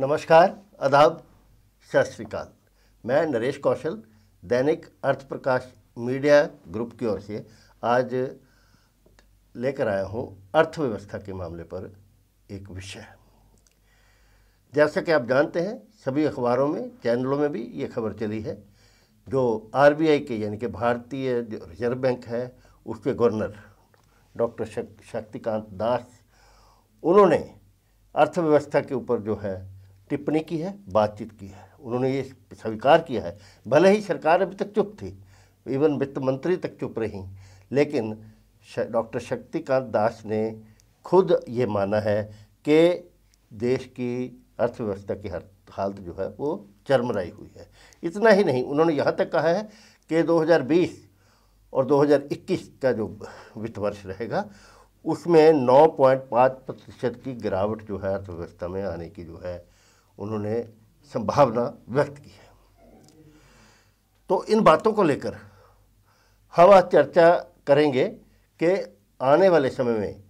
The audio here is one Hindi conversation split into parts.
नमस्कार अदाब सत श्रीकाल मैं नरेश कौशल दैनिक अर्थ प्रकाश मीडिया ग्रुप की ओर से आज लेकर आया हूँ अर्थव्यवस्था के मामले पर एक विषय जैसा कि आप जानते हैं सभी अखबारों में चैनलों में भी ये खबर चली है जो आरबीआई के यानी कि भारतीय जो रिजर्व बैंक है उसके गवर्नर डॉक्टर शक्तिकांत दास उन्होंने अर्थव्यवस्था के ऊपर जो है टिप्पणी की है बातचीत की है उन्होंने ये स्वीकार किया है भले ही सरकार अभी तक चुप थी इवन वित्त मंत्री तक चुप रही लेकिन डॉक्टर शक्तिकांत दास ने खुद ये माना है कि देश की अर्थव्यवस्था की हालत जो है वो चरमराई हुई है इतना ही नहीं उन्होंने यहाँ तक कहा है कि 2020 और 2021 का जो वित्त वर्ष रहेगा उसमें 9.5 प्रतिशत की गिरावट जो है अर्थव्यवस्था में आने की जो है उन्होंने संभावना व्यक्त की है तो इन बातों को लेकर हम आज चर्चा करेंगे कि आने वाले समय में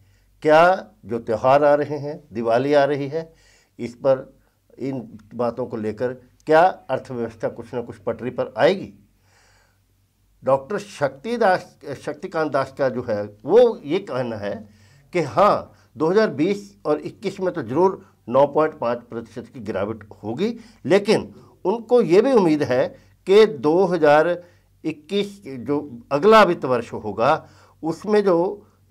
क्या जो त्यौहार आ रहे हैं दिवाली आ रही है इस पर इन बातों को लेकर क्या अर्थव्यवस्था कुछ ना कुछ पटरी पर आएगी डॉक्टर शक्ति दास शक्तिकांत दास का जो है वो ये कहना है कि हाँ 2020 और 21 में तो ज़रूर 9.5 प्रतिशत की गिरावट होगी लेकिन उनको ये भी उम्मीद है कि 2021 जो अगला वित्त वर्ष होगा उसमें जो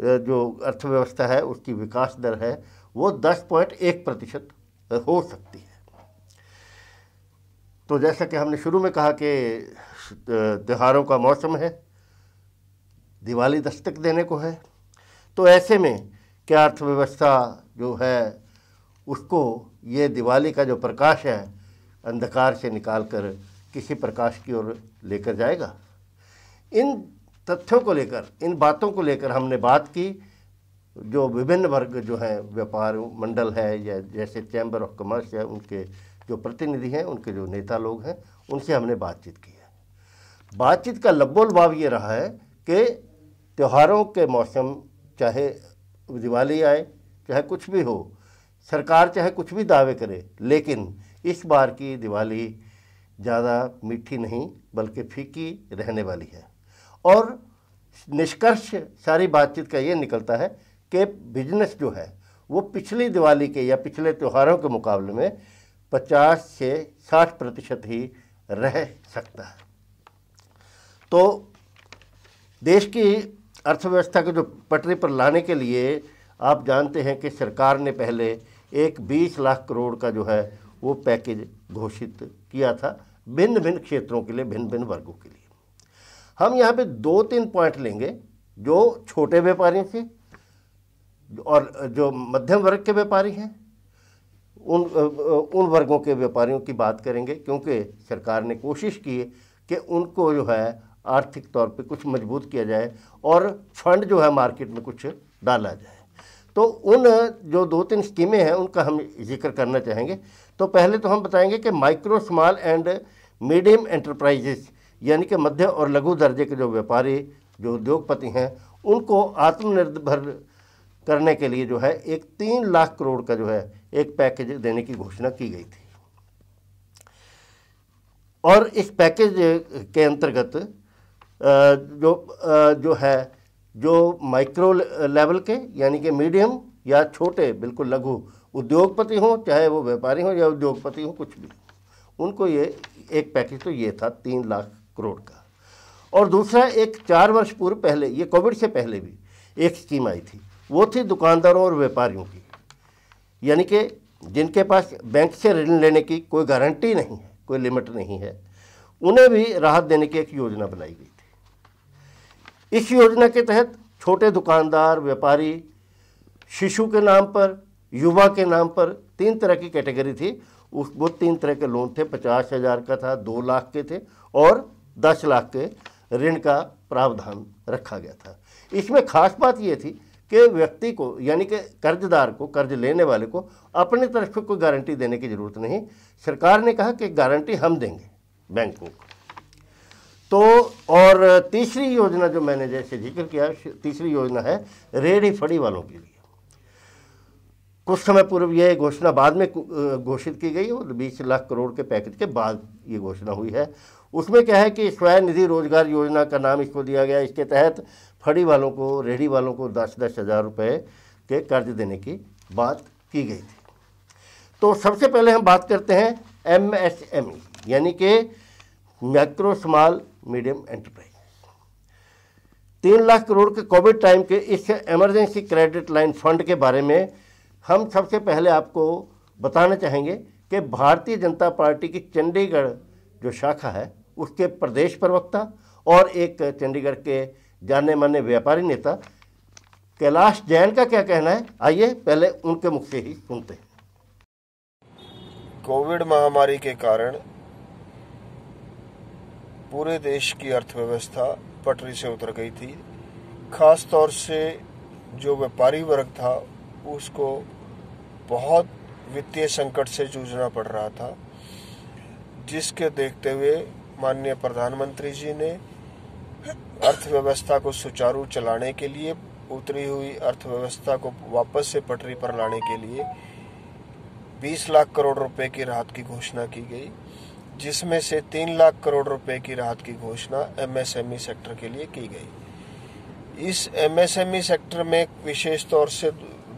जो अर्थव्यवस्था है उसकी विकास दर है वो 10.1 प्रतिशत हो सकती है तो जैसा कि हमने शुरू में कहा कि त्योहारों का मौसम है दिवाली दस्तक देने को है तो ऐसे में क्या अर्थव्यवस्था जो है उसको ये दिवाली का जो प्रकाश है अंधकार से निकाल कर किसी प्रकाश की ओर लेकर जाएगा इन तथ्यों को लेकर इन बातों को लेकर हमने बात की जो विभिन्न वर्ग जो हैं व्यापार मंडल है या जैसे चैम्बर ऑफ कॉमर्स है उनके जो प्रतिनिधि हैं उनके जो नेता लोग हैं उनसे हमने बातचीत की है बातचीत का लब्बोलबाव ये रहा है कि त्योहारों के मौसम चाहे दिवाली आए चाहे कुछ भी हो सरकार चाहे कुछ भी दावे करे लेकिन इस बार की दिवाली ज़्यादा मीठी नहीं बल्कि फीकी रहने वाली है और निष्कर्ष सारी बातचीत का ये निकलता है कि बिजनेस जो है वो पिछली दिवाली के या पिछले त्योहारों के मुकाबले में 50 से 60 प्रतिशत ही रह सकता है तो देश की अर्थव्यवस्था को जो पटरी पर लाने के लिए आप जानते हैं कि सरकार ने पहले एक बीस लाख करोड़ का जो है वो पैकेज घोषित किया था भिन्न भिन्न क्षेत्रों के लिए भिन्न भिन्न वर्गों के लिए हम यहाँ पे दो तीन पॉइंट लेंगे जो छोटे व्यापारी से और जो मध्यम वर्ग के व्यापारी हैं उन उन वर्गों के व्यापारियों की बात करेंगे क्योंकि सरकार ने कोशिश की है कि उनको जो है आर्थिक तौर पे कुछ मजबूत किया जाए और फंड जो है मार्केट में कुछ डाला जाए तो उन जो दो तीन स्कीमें हैं उनका हम जिक्र करना चाहेंगे तो पहले तो हम बताएंगे कि micro small and medium enterprises यानी कि मध्य और लघु दर्जे के जो व्यापारी जो उद्योगपति हैं उनको आत्मनिर्भर करने के लिए जो है एक तीन लाख करोड़ का जो है एक पैकेज देने की घोषणा की गई थी और इस पैकेज के अंतर्गत जो जो है जो माइक्रो लेवल के यानी कि मीडियम या छोटे बिल्कुल लघु उद्योगपति हों चाहे वो व्यापारी हों या उद्योगपति हों कुछ भी उनको ये एक पैकेज तो ये था तीन लाख करोड़ का और दूसरा एक चार वर्ष पूर्व पहले ये कोविड से पहले भी एक स्कीम आई थी वो थी दुकानदारों और व्यापारियों की यानी कि जिनके पास बैंक से ऋण लेने की कोई गारंटी नहीं है कोई लिमिट नहीं है उन्हें भी राहत देने की एक योजना बनाई गई इस योजना के तहत छोटे दुकानदार व्यापारी शिशु के नाम पर युवा के नाम पर तीन तरह की कैटेगरी थी उस वो तीन तरह के लोन थे पचास हज़ार का था दो लाख के थे और दस लाख के ऋण का प्रावधान रखा गया था इसमें खास बात ये थी कि व्यक्ति को यानी कि कर्जदार को कर्ज लेने वाले को अपनी तरफ से कोई गारंटी देने की ज़रूरत नहीं सरकार ने कहा कि गारंटी हम देंगे बैंकों को तो और तीसरी योजना जो मैंने जैसे जिक्र किया तीसरी योजना है रेडी फड़ी वालों के लिए कुछ समय पूर्व यह घोषणा बाद में घोषित की गई और बीस लाख करोड़ के पैकेज के बाद ये घोषणा हुई है उसमें क्या है कि स्वयं निधि रोजगार योजना का नाम इसको दिया गया इसके तहत फड़ी वालों को रेहड़ी वालों को दस दस हज़ार रुपये के कर्ज देने की बात की गई थी तो सबसे पहले हम बात करते हैं एम एस एम यानी कि माइक्रो स्मॉल मीडियम एंटरप्राइज तीन लाख करोड़ के कोविड टाइम के इस इमरजेंसी क्रेडिट लाइन फंड के बारे में हम सबसे पहले आपको बताना चाहेंगे कि भारतीय जनता पार्टी की चंडीगढ़ जो शाखा है उसके प्रदेश प्रवक्ता और एक चंडीगढ़ के जाने माने व्यापारी नेता कैलाश जैन का क्या कहना है आइए पहले उनके मुख से ही सुनते हैं कोविड महामारी के कारण पूरे देश की अर्थव्यवस्था पटरी से उतर गई थी खास तौर से जो व्यापारी वर्ग था उसको बहुत वित्तीय संकट से जूझना पड़ रहा था जिसके देखते हुए माननीय प्रधानमंत्री जी ने अर्थव्यवस्था को सुचारू चलाने के लिए उतरी हुई अर्थव्यवस्था को वापस से पटरी पर लाने के लिए 20 लाख करोड़ रुपए की राहत की घोषणा की गई जिसमें से तीन लाख करोड़ रुपए की राहत की घोषणा एमएसएमई सेक्टर के लिए की गई इस एमएसएमई सेक्टर में विशेष तौर से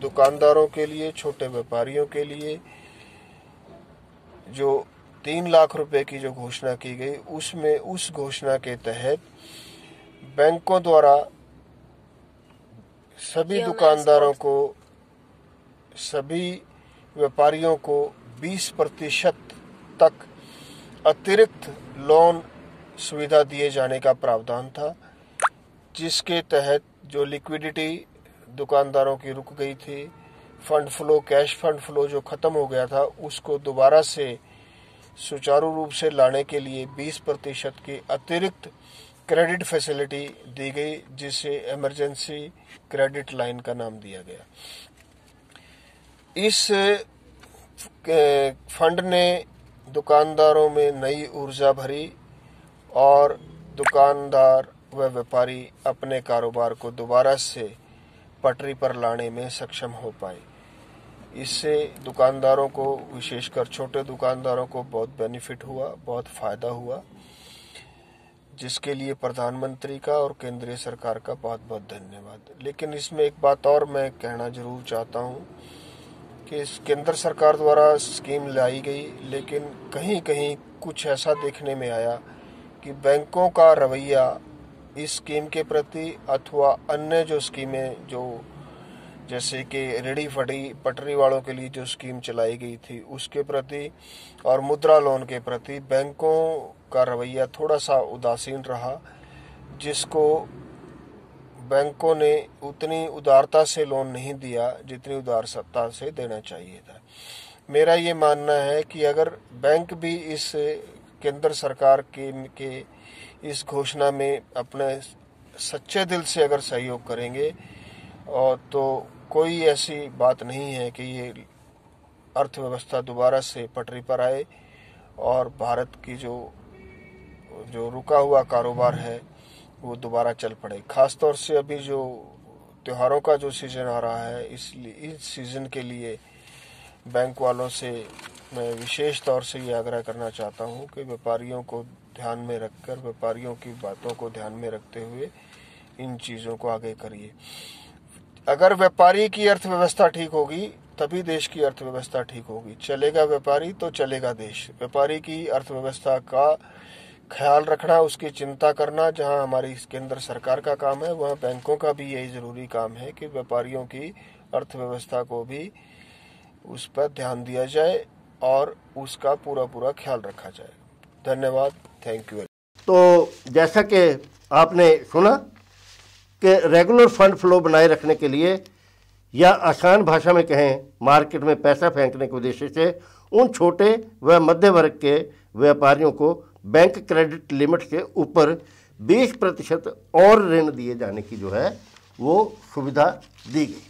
दुकानदारों के लिए छोटे व्यापारियों के लिए जो तीन लाख रुपए की जो घोषणा की गई उसमें उस घोषणा के तहत बैंकों द्वारा सभी दुकानदारों को सभी व्यापारियों को 20 प्रतिशत तक अतिरिक्त लोन सुविधा दिए जाने का प्रावधान था जिसके तहत जो लिक्विडिटी दुकानदारों की रुक गई थी fund flow cash fund flow जो ख़त्म हो गया था उसको दोबारा से सुचारू रूप से लाने के लिए 20 प्रतिशत की अतिरिक्त क्रेडिट फैसिलिटी दी गई जिसे इमरजेंसी क्रेडिट लाइन का नाम दिया गया इस फंड ने दुकानदारों में नई ऊर्जा भरी और दुकानदार व व्यापारी अपने कारोबार को दोबारा से पटरी पर लाने में सक्षम हो पाए इससे दुकानदारों को विशेषकर छोटे दुकानदारों को बहुत बेनिफिट हुआ बहुत फ़ायदा हुआ जिसके लिए प्रधानमंत्री का और केंद्रीय सरकार का बहुत बहुत धन्यवाद लेकिन इसमें एक बात और मैं कहना ज़रूर चाहता हूँ कि केंद्र सरकार द्वारा स्कीम लाई गई लेकिन कहीं कहीं कुछ ऐसा देखने में आया कि बैंकों का रवैया इस स्कीम के प्रति अथवा अन्य जो स्कीमें जो जैसे कि रेडी फटी पटरी वालों के लिए जो स्कीम चलाई गई थी उसके प्रति और मुद्रा लोन के प्रति बैंकों का रवैया थोड़ा सा उदासीन रहा जिसको बैंकों ने उतनी उदारता से लोन नहीं दिया जितनी उदार सत्ता से देना चाहिए था मेरा ये मानना है कि अगर बैंक भी इस केंद्र सरकार के, के इस घोषणा में अपने सच्चे दिल से अगर सहयोग करेंगे और तो कोई ऐसी बात नहीं है कि ये अर्थव्यवस्था दोबारा से पटरी पर आए और भारत की जो जो रुका हुआ कारोबार है वो दोबारा चल पड़े खासतौर से अभी जो त्योहारों का जो सीज़न आ रहा है इसलिए इस सीज़न के लिए बैंक वालों से मैं विशेष तौर से ये आग्रह करना चाहता हूँ कि व्यापारियों को ध्यान में रखकर व्यापारियों की बातों को ध्यान में रखते हुए इन चीज़ों को आगे करिए अगर व्यापारी की अर्थव्यवस्था ठीक होगी तभी देश की अर्थव्यवस्था ठीक होगी चलेगा व्यापारी तो चलेगा देश व्यापारी की अर्थव्यवस्था का ख्याल रखना उसकी चिंता करना जहां हमारी केंद्र सरकार का काम है वहां बैंकों का भी यही ज़रूरी काम है कि व्यापारियों की अर्थव्यवस्था को भी उस पर ध्यान दिया जाए और उसका पूरा पूरा ख्याल रखा जाए धन्यवाद थैंक यू तो जैसा कि आपने सुना कि रेगुलर फंड फ्लो बनाए रखने के लिए या आसान भाषा में कहें मार्केट में पैसा फेंकने के उद्देश्य से उन छोटे व मध्य वर्ग के व्यापारियों को बैंक क्रेडिट लिमिट के ऊपर 20 प्रतिशत और ऋण दिए जाने की जो है वो सुविधा दी गई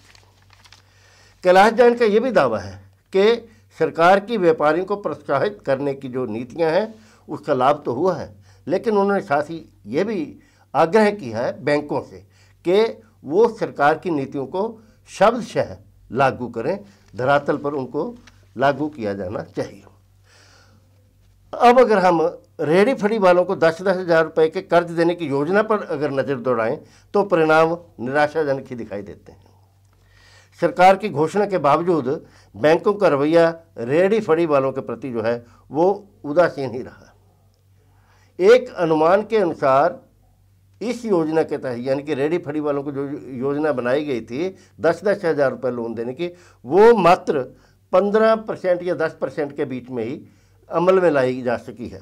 कैलाश जैन का ये भी दावा है कि सरकार की व्यापारियों को प्रोत्साहित करने की जो नीतियां हैं उसका लाभ तो हुआ है लेकिन उन्होंने साथ ही ये भी आग्रह किया है बैंकों से कि वो सरकार की नीतियों को शह लागू करें धरातल पर उनको लागू किया जाना चाहिए अब अगर हम रेहड़ी फड़ी वालों को दस दस हज़ार रुपये के कर्ज देने की योजना पर अगर नज़र दौड़ाएं तो परिणाम निराशाजनक ही दिखाई देते हैं सरकार की घोषणा के बावजूद बैंकों का रवैया रेहड़ी फड़ी वालों के प्रति जो है वो उदासीन ही रहा एक अनुमान के अनुसार इस योजना के तहत यानी कि रेहड़ी फड़ी वालों को जो योजना बनाई गई थी दस दस हज़ार रुपये लोन देने की वो मात्र पंद्रह परसेंट या दस परसेंट के बीच में ही अमल में लाई जा सकी है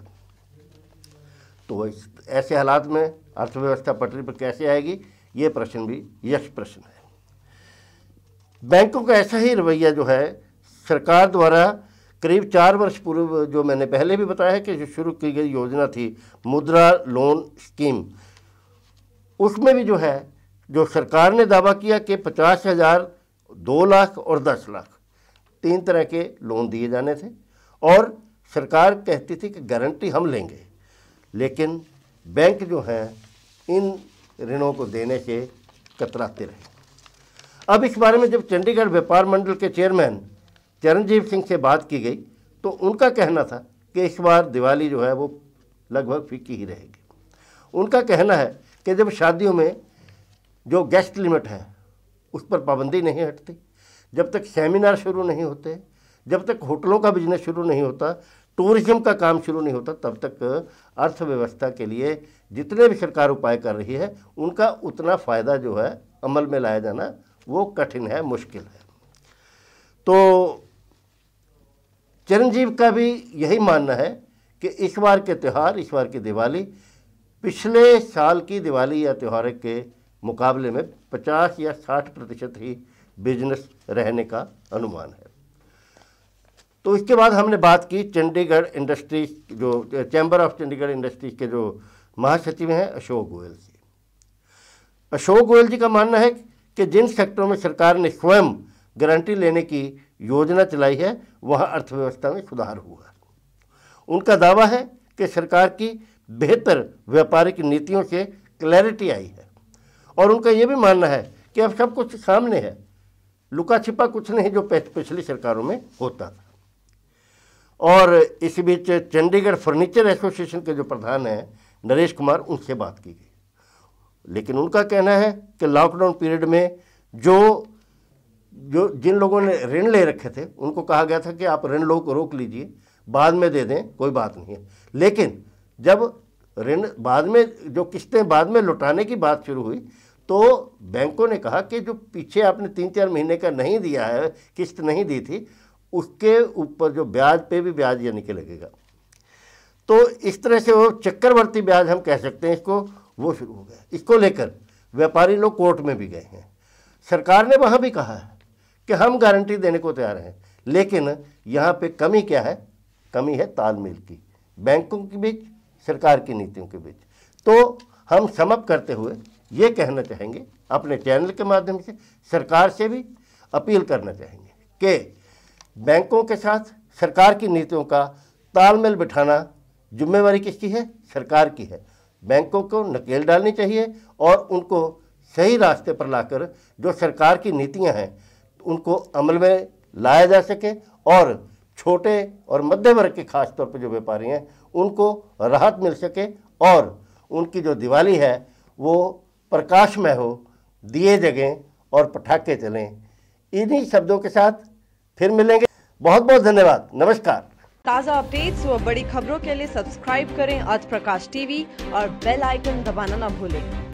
तो इस ऐसे हालात में अर्थव्यवस्था पटरी पर कैसे आएगी ये प्रश्न भी यक्ष प्रश्न है बैंकों का ऐसा ही रवैया जो है सरकार द्वारा करीब चार वर्ष पूर्व जो मैंने पहले भी बताया है कि जो शुरू की गई योजना थी मुद्रा लोन स्कीम उसमें भी जो है जो सरकार ने दावा किया कि पचास हज़ार दो लाख और दस लाख तीन तरह के लोन दिए जाने थे और सरकार कहती थी कि गारंटी हम लेंगे लेकिन बैंक जो हैं इन ऋणों को देने से कतराते रहे अब इस बारे में जब चंडीगढ़ व्यापार मंडल के चेयरमैन चरणजीत सिंह से बात की गई तो उनका कहना था कि इस बार दिवाली जो है वो लगभग फीकी ही रहेगी उनका कहना है कि जब शादियों में जो गेस्ट लिमिट है उस पर पाबंदी नहीं हटती जब तक सेमिनार शुरू नहीं होते जब तक होटलों का बिजनेस शुरू नहीं होता टूरिज्म का काम शुरू नहीं होता तब तक अर्थव्यवस्था के लिए जितने भी सरकार उपाय कर रही है उनका उतना फ़ायदा जो है अमल में लाया जाना वो कठिन है मुश्किल है तो चिरंजीव का भी यही मानना है कि इस बार के त्यौहार इस बार की दिवाली पिछले साल की दिवाली या त्यौहार के मुकाबले में 50 या 60 प्रतिशत ही बिजनेस रहने का अनुमान है तो इसके बाद हमने बात की चंडीगढ़ इंडस्ट्रीज जो चैम्बर ऑफ चंडीगढ़ इंडस्ट्रीज के जो महासचिव हैं अशोक गोयल जी अशोक गोयल जी का मानना है कि जिन सेक्टरों में सरकार ने स्वयं गारंटी लेने की योजना चलाई है वहाँ अर्थव्यवस्था में सुधार हुआ उनका दावा है कि सरकार की बेहतर व्यापारिक नीतियों से क्लैरिटी आई है और उनका ये भी मानना है कि अब सब कुछ सामने है लुका छिपा कुछ नहीं जो पिछली सरकारों में होता था और इस बीच चंडीगढ़ फर्नीचर एसोसिएशन के जो प्रधान हैं नरेश कुमार उनसे बात की गई लेकिन उनका कहना है कि लॉकडाउन पीरियड में जो जो जिन लोगों ने ऋण ले रखे थे उनको कहा गया था कि आप ऋण लोग रोक लीजिए बाद में दे दें कोई बात नहीं है लेकिन जब ऋण बाद में जो किस्तें बाद में लौटाने की बात शुरू हुई तो बैंकों ने कहा कि जो पीछे आपने तीन चार महीने का नहीं दिया है किस्त नहीं दी थी उसके ऊपर जो ब्याज पे भी ब्याज यानी कि लगेगा तो इस तरह से वो चक्करवर्ती ब्याज हम कह सकते हैं इसको वो शुरू हो गया इसको लेकर व्यापारी लोग कोर्ट में भी गए हैं सरकार ने वहाँ भी कहा है कि हम गारंटी देने को तैयार हैं लेकिन यहाँ पे कमी क्या है कमी है तालमेल की बैंकों के बीच सरकार की नीतियों के बीच तो हम समप करते हुए ये कहना चाहेंगे अपने चैनल के माध्यम से सरकार से भी अपील करना चाहेंगे कि बैंकों के साथ सरकार की नीतियों का तालमेल बिठाना ज़िम्मेवारी किसकी है सरकार की है बैंकों को नकेल डालनी चाहिए और उनको सही रास्ते पर लाकर जो सरकार की नीतियां हैं उनको अमल में लाया जा सके और छोटे और मध्य वर्ग के खास तौर पर जो व्यापारी हैं उनको राहत मिल सके और उनकी जो दिवाली है वो प्रकाशमय हो दिए जगें और पटाखे चलें इन्हीं शब्दों के साथ फिर मिलेंगे बहुत बहुत धन्यवाद नमस्कार ताज़ा अपडेट्स व बड़ी खबरों के लिए सब्सक्राइब करें अर्थ प्रकाश टीवी और बेल आइकन दबाना न भूलें